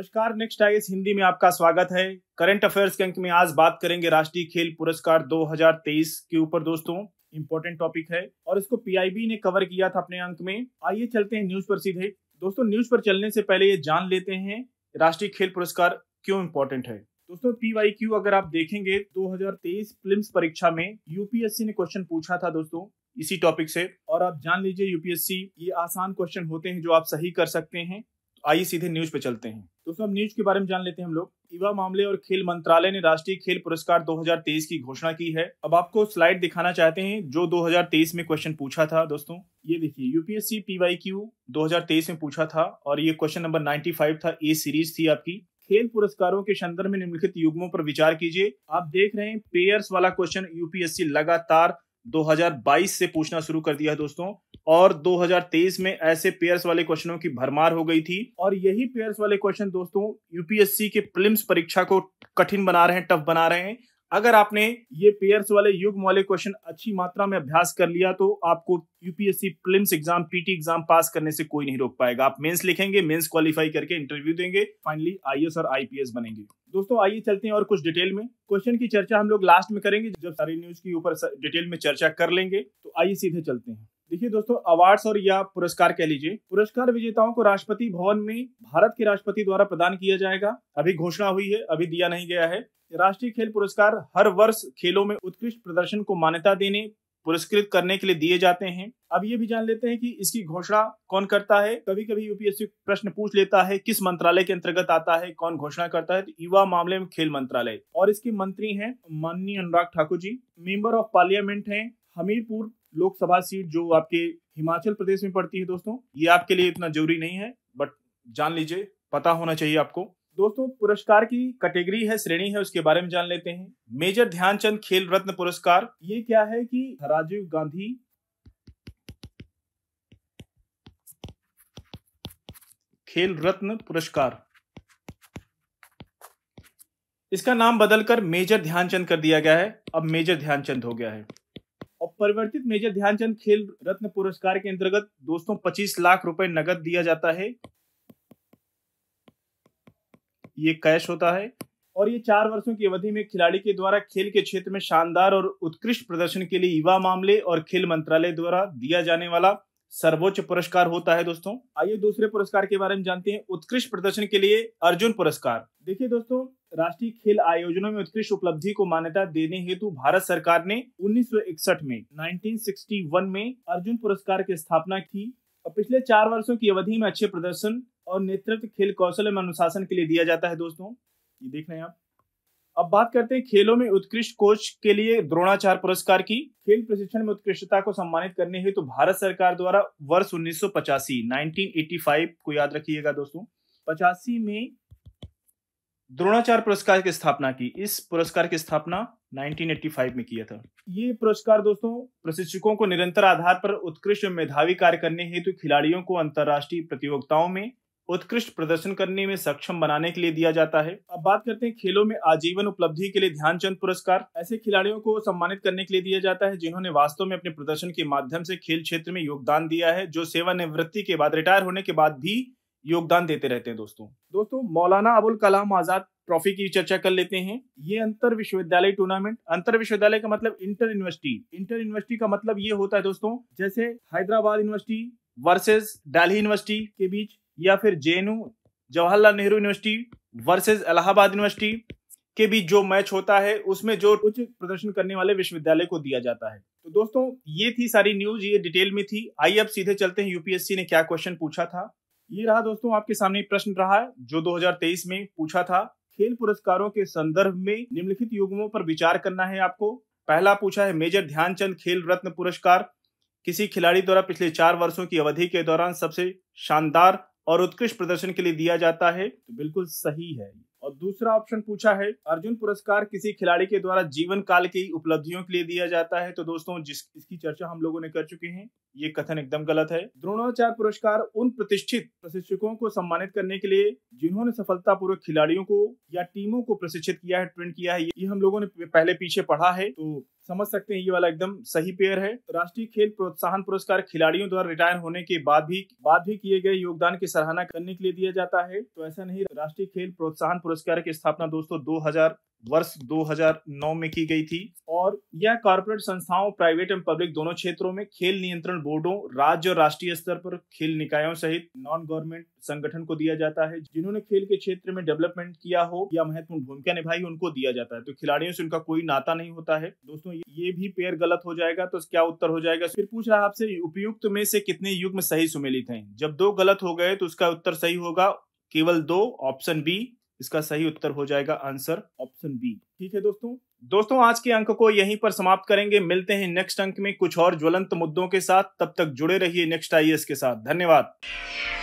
नमस्कार next I Hindi में आपका स्वागत है करंट अफेयर्स के अंक में आज बात करेंगे राष्ट्रीय खेल पुरस्कार 2023 के ऊपर दोस्तों इम्पोर्टेंट टॉपिक है और इसको पीआईबी ने कवर किया था अपने अंक में आइए चलते हैं न्यूज पर सीधे दोस्तों न्यूज पर चलने से पहले ये जान लेते हैं राष्ट्रीय खेल पुरस्कार क्यों इम्पोर्टेंट है दोस्तों पी अगर आप देखेंगे 2023 हजार परीक्षा में यूपीएससी ने क्वेश्चन पूछा था दोस्तों इसी टॉपिक से और आप जान लीजिए यूपीएससी ये आसान क्वेश्चन होते हैं जो आप सही कर सकते हैं आइए सीधे न्यूज पे चलते हैं तो अब न्यूज के बारे में जान लेते हैं हम लोग युवा मामले और खेल मंत्रालय ने राष्ट्रीय खेल पुरस्कार 2023 की घोषणा की है अब आपको स्लाइड दिखाना चाहते हैं जो 2023 में क्वेश्चन पूछा था दोस्तों ये देखिए यूपीएससी पीवाई क्यू दो में पूछा था और ये क्वेश्चन नंबर 95 था ए सीरीज थी आपकी खेल पुरस्कारों के संदर्भ में निम्नलिखित युग्मों पर विचार कीजिए आप देख रहे हैं पेयर्स वाला क्वेश्चन यूपीएससी लगातार 2022 से पूछना शुरू कर दिया है दोस्तों और 2023 में ऐसे पेयर्स वाले क्वेश्चनों की भरमार हो गई थी और यही पेयर्स वाले क्वेश्चन दोस्तों यूपीएससी के प्रिलिम्स परीक्षा को कठिन बना रहे हैं टफ बना रहे हैं अगर आपने ये पेयर्स वाले युग वाले क्वेश्चन अच्छी मात्रा में अभ्यास कर लिया तो आपको UPSC prelims exam PT exam pass करने से कोई नहीं रोक पाएगा आप मेंस लिखेंगे मेंस क्वालिफाई करके इंटरव्यू देंगे फाइनली आई और आईपीएस बनेंगे दोस्तों आइए चलते हैं और कुछ डिटेल में क्वेश्चन की चर्चा हम लोग लास्ट में करेंगे जब सारी न्यूज के ऊपर डिटेल में चर्चा कर लेंगे तो आइए सीधे चलते हैं देखिए दोस्तों अवार्ड्स और या पुरस्कार कह लीजिए पुरस्कार विजेताओं को राष्ट्रपति भवन में भारत के राष्ट्रपति द्वारा प्रदान किया जाएगा अभी घोषणा हुई है अभी दिया नहीं गया है राष्ट्रीय खेल पुरस्कार हर वर्ष खेलों में उत्कृष्ट प्रदर्शन को मान्यता देने पुरस्कृत करने के लिए दिए जाते हैं अब ये भी जान लेते हैं कि इसकी घोषणा कौन करता है कभी कभी यूपीएससी प्रश्न पूछ लेता है किस मंत्रालय के अंतर्गत आता है कौन घोषणा करता है तो युवा मामले में खेल मंत्रालय और इसके मंत्री हैं माननीय Anurag Thakur ji member of parliament हैं हमीरपुर लोकसभा सीट जो आपके हिमाचल प्रदेश में पड़ती है दोस्तों ये आपके लिए इतना जरूरी नहीं है बट जान लीजिए पता होना चाहिए आपको दोस्तों पुरस्कार की कैटेगरी है श्रेणी है उसके बारे में जान लेते हैं मेजर ध्यानचंद खेल रत्न पुरस्कार ये क्या है कि राजीव गांधी खेल रत्न पुरस्कार इसका नाम बदलकर मेजर ध्यानचंद कर दिया गया है अब मेजर ध्यानचंद हो गया है परिवर्तित मेजर ध्यानचंद खेल रत्न पुरस्कार के अंतर्गत दोस्तों 25 लाख रुपए नगद दिया जाता है ये कैश होता है और ये चार वर्षों की अवधि में खिलाड़ी के द्वारा खेल के क्षेत्र में शानदार और उत्कृष्ट प्रदर्शन के लिए युवा मामले और खेल मंत्रालय द्वारा दिया जाने वाला सर्वोच्च पुरस्कार होता है दोस्तों आइए दूसरे पुरस्कार के बारे में जानते हैं उत्कृष्ट प्रदर्शन के लिए अर्जुन पुरस्कार देखिए दोस्तों राष्ट्रीय खेल आयोजनों में उत्कृष्ट उपलब्धि को मान्यता देने हेतु भारत सरकार ने 1961 में 1961 में अर्जुन पुरस्कार की स्थापना की और पिछले चार वर्षों की अवधि में अच्छे प्रदर्शन और नेतृत्व खेल कौशल एवं अनुशासन के लिए दिया जाता है दोस्तों ये देख रहे हैं आप अब बात करते हैं खेलों में उत्कृष्ट कोच के लिए द्रोणाचार पुरस्कार की खेल प्रशिक्षण में उत्कृष्टता को सम्मानित करने हेतु तो भारत सरकार द्वारा वर्ष उन्नीस 1985 को याद रखिएगा दोस्तों पचासी में द्रोणाचार पुरस्कार की स्थापना की इस पुरस्कार की स्थापना 1985 में किया था ये पुरस्कार दोस्तों प्रशिक्षकों को निरंतर आधार पर उत्कृष्ट मेधावी कार्य करने हेतु तो खिलाड़ियों को अंतर्राष्ट्रीय प्रतियोगिताओं में उत्कृष्ट प्रदर्शन करने में सक्षम बनाने के लिए दिया जाता है अब बात करते हैं खेलों में आजीवन उपलब्धि के लिए ध्यानचंद पुरस्कार ऐसे खिलाड़ियों को सम्मानित करने के लिए दिया जाता है जिन्होंने वास्तव में अपने प्रदर्शन के माध्यम से खेल क्षेत्र में योगदान दिया है जो सेवानिवृत्ति के बाद रिटायर होने के बाद भी योगदान देते रहते हैं दोस्तों दोस्तों मौलाना अबुल कलाम आजाद ट्रॉफी की चर्चा कर लेते हैं ये अंतर विश्वविद्यालय टूर्नामेंट अंतर विश्वविद्यालय का मतलब इंटर यूनिवर्सिटी इंटर यूनिवर्सिटी का मतलब ये होता है दोस्तों जैसे Hyderabad university versus Delhi university के बीच या फिर J Jawaharlal Nehru university versus Allahabad university के बीच जो मैच होता है उसमें जो उच्च प्रदर्शन करने वाले विश्वविद्यालय को दिया जाता है तो दोस्तों ये थी सारी न्यूज ये डिटेल में थी आइए अब सीधे चलते हैं यूपीएससी ने क्या क्वेश्चन पूछा था ये रहा दोस्तों आपके सामने प्रश्न रहा जो 2023 में पूछा था खेल पुरस्कारों के संदर्भ में निम्नलिखित युगमों पर विचार करना है आपको पहला पूछा है मेजर ध्यानचंद खेल रत्न पुरस्कार किसी खिलाड़ी द्वारा पिछले चार वर्षों की अवधि के दौरान सबसे शानदार और उत्कृष्ट प्रदर्शन के लिए दिया जाता है तो बिल्कुल सही है और दूसरा ऑप्शन पूछा है अर्जुन पुरस्कार किसी खिलाड़ी के द्वारा जीवन काल की उपलब्धियों के लिए दिया जाता है तो दोस्तों जिस इसकी चर्चा हम लोगों ने कर चुके हैं ये कथन एकदम गलत है द्रोणाचार्य पुरस्कार उन प्रतिष्ठित प्रशिक्षकों को सम्मानित करने के लिए जिन्होंने सफलतापूर्वक खिलाड़ियों को या टीमों को प्रशिक्षित किया है ट्रेंड किया है ये हम लोगों ने पहले पीछे पढ़ा है तो समझ सकते हैं ये वाला एकदम सही पेयर है राष्ट्रीय खेल प्रोत्साहन पुरस्कार खिलाड़ियों द्वारा रिटायर होने के बाद भी बाद भी किए गए योगदान की सराहना करने के लिए दिया जाता है तो ऐसा नहीं राष्ट्रीय खेल प्रोत्साहन पुरस्कार की स्थापना दोस्तों 2000 वर्ष 2009 में की गई थी और यह कॉरपोरेट संस्थाओं प्राइवेट एंड पब्लिक दोनों क्षेत्रों में खेल नियंत्रण बोर्डों राज्य और राष्ट्रीय स्तर पर खेल निकायों सहित नॉन गवर्नमेंट संगठन को दिया जाता है जिन्होंने खेल के क्षेत्र में डेवलपमेंट किया हो या महत्वपूर्ण भूमिका निभाई उनको दिया जाता है तो खिलाड़ियों से उनका कोई नाता नहीं होता है दोस्तों ये भी पेयर गलत हो जाएगा तो क्या उत्तर हो जाएगा फिर पूछ रहा आपसे उपयुक्त में से कितने युग्म सही सुमेलित हैं जब दो गलत हो गए तो उसका उत्तर सही होगा केवल दो ऑप्शन बी इसका सही उत्तर हो जाएगा आंसर ऑप्शन बी ठीक है दोस्तों दोस्तों आज के अंक को यहीं पर समाप्त करेंगे मिलते हैं नेक्स्ट अंक में कुछ और ज्वलंत मुद्दों के साथ तब तक जुड़े रहिए नेक्स्ट आई के साथ धन्यवाद